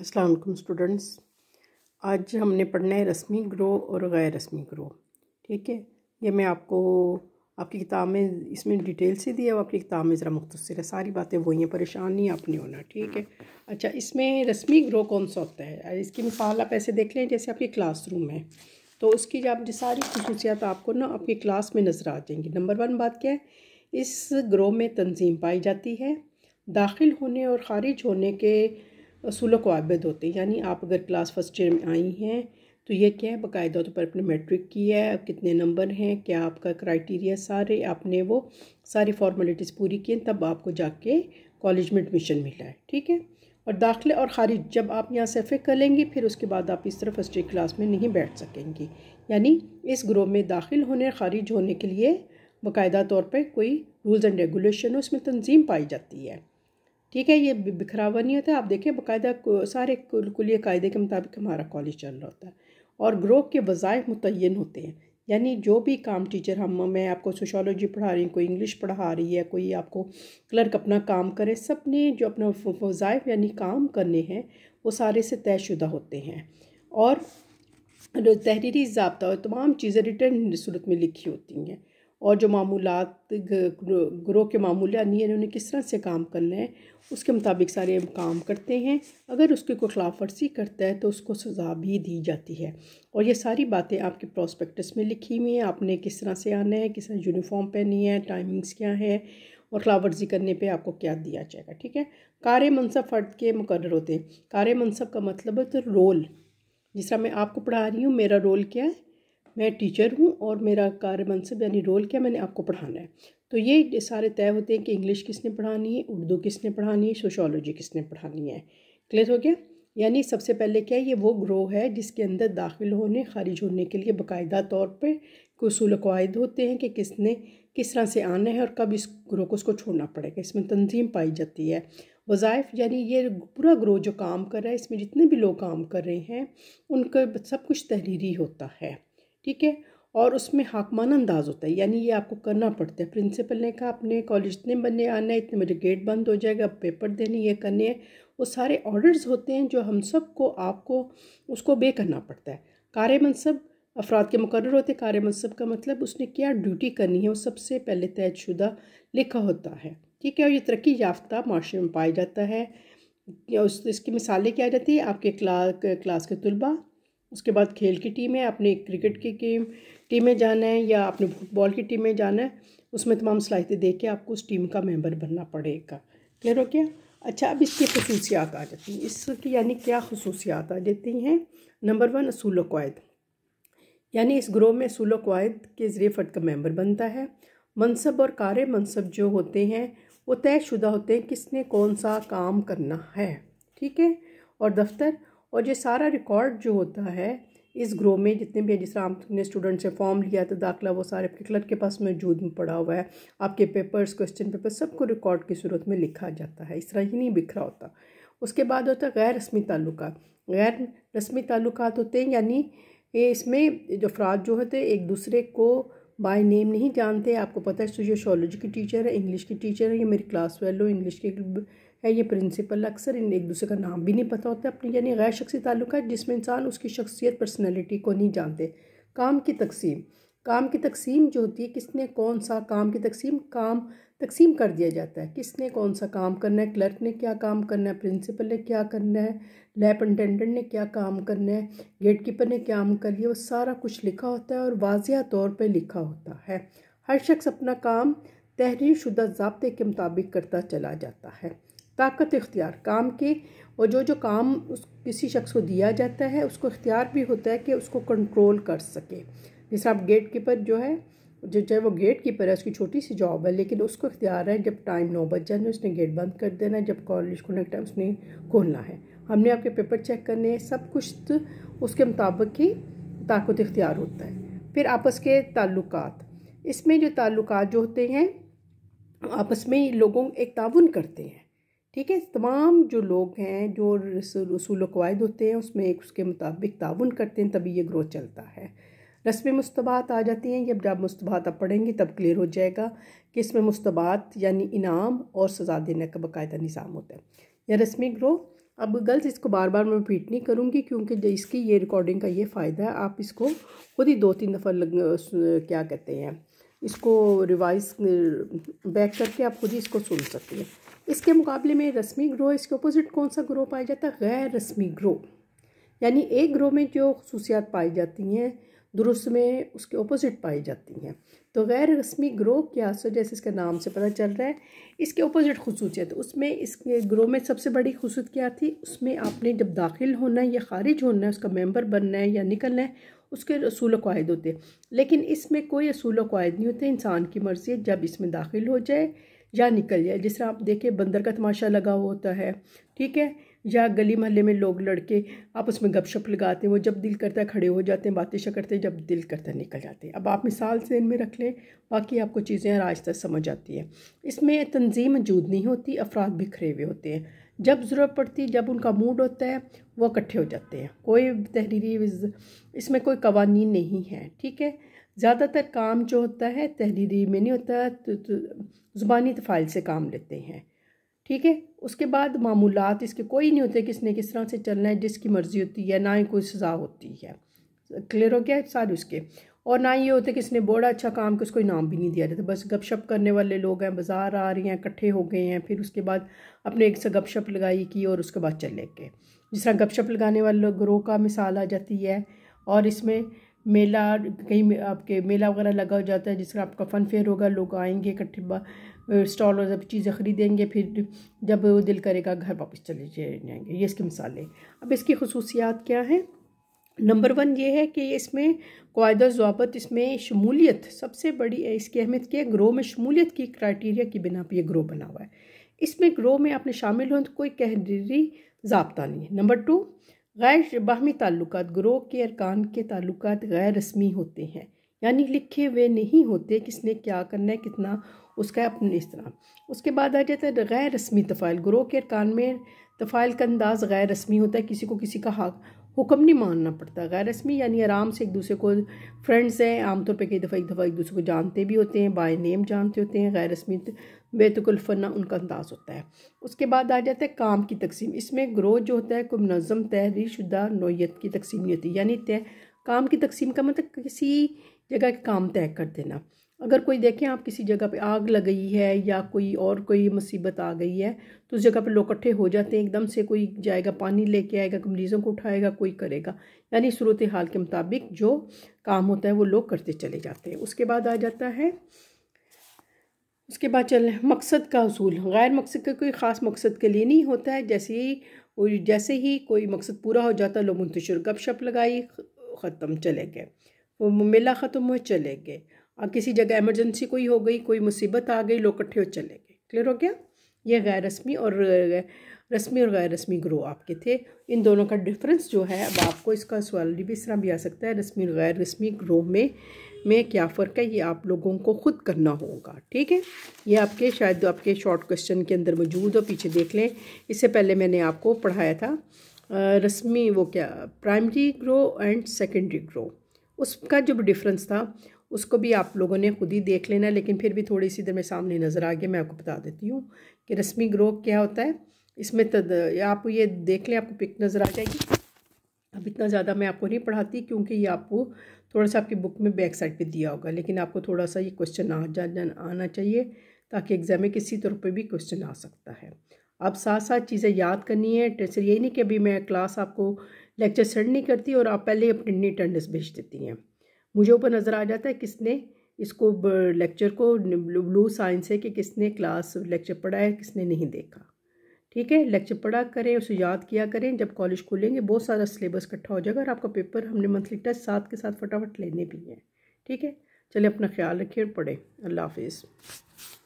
असलकम स्टूडेंट्स आज हमने पढ़ना है रस्मी ग्रो और गैर रस्मी ग्रो ठीक है ये मैं आपको आपकी किताब में इसमें डिटेल से दिया है आपकी किताब में ज़रा मुख्तर है सारी बातें वही हैं परेशान नहीं आपने होना ठीक है अच्छा इसमें रस्मी ग्रो कौन सा होता है इसकी मिसाल आप ऐसे देख लें जैसे आपकी रूम है तो उसकी जब सारी खसूसियात आपको ना आपकी क्लास में नज़र आ जाएंगी नंबर वन बात क्या है इस ग्रो में तंजीम पाई जाती है दाखिल होने और ख़ारिज होने के असूलों को आबद होते हैं यानी आप अगर क्लास फर्स्ट ईयर में आई हैं तो ये क्या है बाकायदा तौर तो पर अपने मेट्रिक की है कितने नंबर हैं क्या आपका क्राइटेरिया सारे आपने वो सारी फॉर्मेलिटीज़ पूरी की तब आपको जाके कॉलेज में एडमिशन मिला है ठीक है और दाखिले और ख़ारिज जब आप यहाँ से फिर कर लेंगी फिर उसके बाद आप इस तरह फर्स्ट ईयर क्लास में नहीं बैठ सकेंगी यानी इस ग्रोह में दाखिल होने खारिज होने के लिए बाकायदा तौर पर कोई रूल्स एंड रेगुलेशन उसमें तंजीम पाई जाती है ठीक है ये बिखरा हुआ नहीं होता आप देखें बाकायदा सारे कुल कायदे के मुताबिक हमारा कॉलेज चल रहा होता है और ग्रोह के वज़ाइफ मुतन होते हैं यानी जो भी काम टीचर हम मैं आपको सोशोलॉजी पढ़ा रही हूँ कोई इंग्लिश पढ़ा रही है कोई आपको क्लर्क अपना काम करे सब ने जो अपना वज़ाइफ यानी काम करने हैं वो सारे से तयशुदा होते हैं और तहरीरी जबता और तमाम चीज़ें रिटर्न सूरत में लिखी होती हैं और जो मामूलत ग्रोह के मामूल है उन्हें किस तरह से काम करना है उसके मुताबिक सारे काम करते हैं अगर उसके कोई खिलाफ वर्जी करता है तो उसको सज़ा भी दी जाती है और ये सारी बातें आपके प्रॉस्पेक्टस में लिखी हुई हैं आपने किस तरह से आना है किस तरह यूनिफॉर्म पहनी है टाइमिंग्स क्या है और खिलाफ वर्जी करने पर आपको क्या दिया जाएगा ठीक है कार मनसब फ़र्द के मुकर होते हैं कार मनसब का मतलब है तो रोल जिस तरह मैं आपको पढ़ा रही हूँ मेरा रोल क्या है मैं टीचर हूँ और मेरा कार्य मनसब यानी रोल क्या मैंने आपको पढ़ाना है तो ये सारे तय होते हैं कि इंग्लिश किसने पढ़ानी है उर्दू किसने पढ़ानी है सोशोलॉजी किसने पढ़ानी है क्लियर हो गया यानी सबसे पहले क्या है ये वो ग्रोह है जिसके अंदर दाखिल होने खारिज होने के लिए बाकायदा तौर पर कसूल कवायद होते हैं कि किसने किस तरह से आना है और कब इस ग्रोह को उसको छोड़ना पड़ेगा इसमें तंजीम पाई जाती है वज़ाइफ यानी ये पूरा ग्रोह जो काम कर रहा है इसमें जितने भी लोग काम कर रहे हैं उनका सब कुछ तहरीरी होता है ठीक है और उसमें हाकमान अंदाज होता है यानी ये आपको करना पड़ता है प्रिंसिपल ने कहा अपने कॉलेज इतने बने आना है इतने बजे गेट बंद हो जाएगा पेपर देने ये करने हैं वो सारे ऑर्डर्स होते हैं जो हम सब को आपको उसको बे करना पड़ता है कार मनसब अफराद के मुकर होते कार मनसब का मतलब उसने क्या ड्यूटी करनी है वो सबसे पहले तयशुदा लिखा होता है ठीक है और ये तरक्की याफ्ता माशरे में पाया जाता है उस इसकी मिसालें क्या आ जाती है आपके क्ला क्लास के तलबा उसके बाद खेल की टीम है आपने क्रिकेट की टीम टीम में जाना है या आपने फुटबॉल की टीम में जाना है उसमें तमाम सलाहियतें देख के आपको उस टीम का मेंबर बनना पड़ेगा क्लियर हो गया अच्छा अब इसकी खसूसियात आ जाती हैं इसकी यानी क्या खसूसियात आ जाती हैं नंबर वन असूल वायद यानी इस ग्रोह में असूल वायद के ज़रिए फ़र्द का मेम्बर बनता है मनसब और कार मनसब जो होते हैं वो तयशुदा होते हैं किसने कौन सा काम करना है ठीक है और दफ्तर और ये सारा रिकॉर्ड जो होता है इस ग्रो में जितने भी जिस तरह आपने स्टूडेंट से फॉर्म लिया तो दाखिला वो सारे क्लर के पास मौजूद में पड़ा हुआ है आपके पेपर्स क्वेश्चन पेपर सबको रिकॉर्ड की सूरत में लिखा जाता है इस तरह ही नहीं बिखरा होता उसके बाद होता है गैर रस्मी ताल्लुक गैर रस्मी ताल्लुक होते हैं यानी ये इसमें जो अफराद जो होते एक दूसरे को बाय नेम नहीं जानते आपको पता है सोशियोलॉजी की टीचर है इंग्लिश की टीचर है ये मेरी क्लास फेलो इंग्लिश की है ये प्रिंसिपल अक्सर इन एक दूसरे का नाम भी नहीं पता होता अपने यानी गैर शख्सी ताल्लुक है जिसमें इंसान उसकी शख्सियत पर्सनैलिटी को नहीं जानते काम की तकसीम काम की तकसीम जो होती है किसने कौन सा काम की तकसीम काम तकसीम कर दिया जाता है किसने कौन सा काम करना है क्लर्क ने क्या काम करना है प्रिंसिपल ने क्या करना है लैब अटेंडेंट ने क्या काम करना है गेट कीपर ने क्या काम कर लिया वो सारा कुछ लिखा होता है और वाजिया तौर पर लिखा होता है हर शख्स अपना काम तहरीर शुदा जबते के मुताबिक करता चला जाता है ताकत इख्तियार काम के और जो जो काम उस किसी शख्स को दिया जाता है उसको इख्तियार भी होता है कि उसको कंट्रोल कर सके जैसे आप गेट कीपर जो है जो चाहे वो गेट कीपर है उसकी छोटी सी जॉब है लेकिन उसको इख्तियार है जब टाइम नौ बज जाए उसने गेट बंद कर देना है जब कॉलेज खोलने का टाइम उसने खोलना है हमने आपके पेपर चेक करने हैं सब कुछ तो उसके मुताबिक ही ताकत इख्तियार होता है फिर आपस के ताल्लुक इसमें जो ताल्लुक जो होते हैं आपस में लोगों एक ताउन करते हैं ठीक है तमाम जो लोग हैं जो रसूल कवायद होते हैं उसमें एक उसके मुताबिक ताउन करते हैं तभी ये ग्रोथ चलता है रस्म मुस्तबात आ जाती हैं जब जब मुस्तबात आप पढ़ेंगे तब क्लियर हो जाएगा कि इसमें मुस्तबात यानी इनाम और सज़ा देने का बाकायदा निज़ाम होता है या रस्मी ग्रोह अब गर्ल्स इसको बार बार मैं रिपीट नहीं करूँगी क्योंकि इसकी ये रिकॉर्डिंग का ये फ़ायदा है आप इसको खुद ही दो तीन दफ़ा लग क्या कहते हैं इसको रिवाइज बैक करके आप खुद ही इसको सुन सकते हैं इसके मुकाबले में रस्मी ग्रोह इसके अपोज़िट कौन सा ग्रोह पाया जाता है गैर रस्मी ग्रोह यानी एक ग्रोह में जो खसूसियात पाई जाती हैं दुरुस्त में उसके अपोज़िट पाई जाती हैं तो गैर रस्मी ग्रोह क्या सो जैसे इसका नाम से पता चल रहा है इसके अपोज़िट खसूसियत उसमें इसके ग्रोह में सबसे बड़ी खसूसियत क्या थी उसमें आपने जब दाखिल होना है या ख़ारिज होना है उसका मेम्बर बनना है या निकलना है उसके असूल वायद होते लेकिन इसमें कोई असूल वायद नहीं होते इंसान की मर्ज़ी है जब इसमें दाखिल हो जाए या निकल जाए जिस तरह आप देखें बंदर का तमाशा लगा हुआ होता है ठीक है या गली मोहल्ले में लोग लड़के आप उसमें गपशप लगाते हैं वो जब दिल करता है खड़े हो जाते हैं बातें करते हैं जब दिल करता है निकल जाते हैं अब आप मिसाल से इनमें रख लें बाकी आपको चीज़ें आज तक समझ आती हैं इसमें तंजीम मौजूद नहीं होती अफराद बिखरे हुए होते हैं जब ज़रूरत पड़ती जब उनका मूड होता है वो इकट्ठे हो जाते हैं कोई तहरीरी इसमें कोई कवानी नहीं है ठीक है ज़्यादातर काम जो होता है तहरीरी में नहीं होता तो, तो ज़ुबानी तफाइल से काम लेते हैं ठीक है उसके बाद मामूलत इसके कोई नहीं होते कि इसने किस तरह से चलना है जिसकी मर्ज़ी होती है ना ही कोई सज़ा होती है क्लियर हो गया सारे उसके और ना ये होते कि इसने बड़ा अच्छा काम कि उसको इनाम भी नहीं दिया जाता बस गपशप करने वाले लोग हैं बाज़ार आ रही हैं इकट्ठे हो गए हैं फिर उसके बाद अपने एक से गपशप लगाई की और उसके बाद चले गए जिस तरह गपशप लगाने वाले ग्रोह का मिसाल आ जाती है और इसमें मेला कहीं आपके मेला वगैरह लगा हो जाता है जिसका आपका फ़न फेयर होगा लोग आएंगे इकट्ठे स्टॉल और सब चीज़ें ख़रीदेंगे फिर जब दिल करेगा घर वापस चले जाएंगे ये इसके मिसालें अब इसकी खसूसियात क्या हैं नंबर वन ये है कि इसमें कायद जवाबत इसमें शमूलियत सबसे बड़ी इसकी अहमियत क्या है ग्रोह में शमूलियत की क्राइटेरिया की बिना पर यह ग्रोह बना हुआ है इसमें ग्रोह में आपने शामिल हों तो कोई कहरी जबता नहीं है नंबर टू गैर बाहमी ताल्लुक ग्रोह के अरकान के ताल्लुक गैर रस्मी होते हैं यानी लिखे हुए नहीं होते किसने क्या करना है कितना उसका अपने इस तरह उसके बाद आ जाता है गैर रस्मी तफ़ाइल ग्रोह के अरकान में तफ़ाइल का अंदाज़ गैर रस्मी होता है किसी को किसी का हक हुक्म नहीं मानना पड़ता गैर रस्मी यानी आराम से एक दूसरे को फ्रेंड्स हैं आमतौर पर कई दफ़ा एक दफ़ा एक दूसरे को जानते भी होते हैं बाय नेम जानते होते हैं गैर रस्मी बेतकुल्फना उनका अंदाज़ होता है उसके बाद आ जाता है काम की तकसीम इसमें ग्रोह जो होता है कोई मनज़म तहरी शुदा नोयत की तकसीम नहीं होती यानी तय काम की तकसीम का मतलब किसी जगह काम तय कर देना अगर कोई देखें आप किसी जगह पे आग लग गई है या कोई और कोई मुसीबत आ गई है तो उस जगह पे लोग इकट्ठे हो जाते हैं एकदम से कोई जाएगा पानी लेके आएगा मरीज़ों को उठाएगा कोई करेगा यानी सूरत हाल के मुताबिक जो काम होता है वो लोग करते चले जाते हैं उसके बाद आ जाता है उसके बाद चल मकसद का असूल गैर मकसद का कोई ख़ास मकसद के लिए नहीं होता है जैसे ही जैसे ही कोई मकसद पूरा हो जाता है लोग मुंतशर शप लगाई ख़त्म चले गए वो मेला ख़त्म हुए चले गए और किसी जगह एमरजेंसी कोई हो गई कोई मुसीबत आ गई लोग इकट्ठे हो चले गए क्लियर हो गया ये गैर रस्मी और रस्मी और गैर रस्मी ग्रोह आपके थे इन दोनों का डिफरेंस जो है अब आपको इसका सवाल भी इस तरह भी आ सकता है रस्मी और गैर रस्मी ग्रोह में में क्या फ़र्क है ये आप लोगों को खुद करना होगा ठीक है ये आपके शायद आपके शॉर्ट क्वेश्चन के अंदर मौजूद हो पीछे देख लें इससे पहले मैंने आपको पढ़ाया था रस्मी वो क्या primary grow and secondary grow उसका जो डिफरेंस था उसको भी आप लोगों ने खुद ही देख लेना लेकिन फिर भी थोड़ी सी देर में सामने नज़र आ गया मैं आपको बता देती हूँ कि रस्मी ग्रो क्या होता है इसमें तद, तो आप ये देख लें आपको पिक नज़र आ जाएगी अब इतना ज़्यादा मैं आपको नहीं पढ़ाती क्योंकि ये आपको थोड़ा सा आपकी बुक में बैक साइड पे दिया होगा लेकिन आपको थोड़ा सा ये क्वेश्चन आ जा आना चाहिए ताकि एग्ज़ाम में किसी तौर पर भी क्वेश्चन आ सकता है आप साथ साथ चीज़ें याद करनी है टेस्ट यही नहीं कि अभी मैं क्लास आपको लेक्चर सेंड नहीं करती और आप पहले अपनी अटेंडेंस भेज देती हैं मुझे ऊपर नज़र आ जाता है किसने इसको लेक्चर को ब्लू साइंस है कि किसने क्लास लेक्चर पढ़ा है किसने नहीं देखा ठीक है लेक्चर पढ़ा करें उसे याद किया करें जब कॉलेज खोलेंगे बहुत सारा सिलेबस इकट्ठा हो जाएगा और आपका पेपर हमने मंथली टेस्ट साथ के साथ फटाफट लेने भी हैं ठीक है चले अपना ख्याल रखें और पढ़ें अल्लाह हाफिज़